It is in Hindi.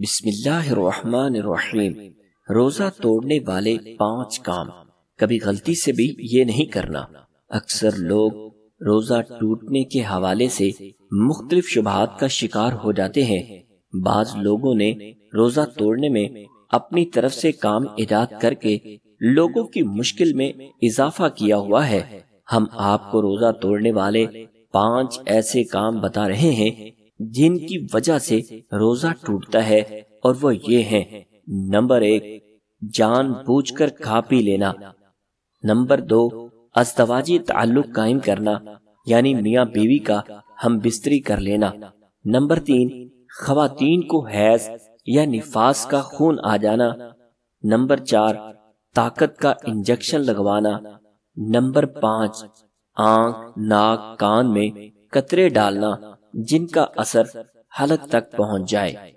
बिस्मिल्लाहिर्रहमानिर्रहीम रोजा तोड़ने वाले पांच काम कभी गलती से भी ये नहीं करना अक्सर लोग रोजा टूटने के हवाले से मुख्तलिफ शुबहत का शिकार हो जाते हैं बाज लोगों ने रोजा तोड़ने में अपनी तरफ से काम ईजाद करके लोगों की मुश्किल में इजाफा किया हुआ है हम आपको रोजा तोड़ने वाले पांच ऐसे काम बता रहे हैं जिनकी वजह से रोजा टूटता है और वो ये हैं नंबर एक जान बूझ कर खा पी लेना नंबर दो अस्तवाजी ताल्लुक कायम करना यानी मिया बीवी का हम बिस्तरी कर लेना नंबर तीन खातन को हैज या निफास का खून आ जाना नंबर चार ताकत का इंजेक्शन लगवाना नंबर पाँच आंख नाक कान में कतरे डालना जिनका असर हलक तक पहुंच जाए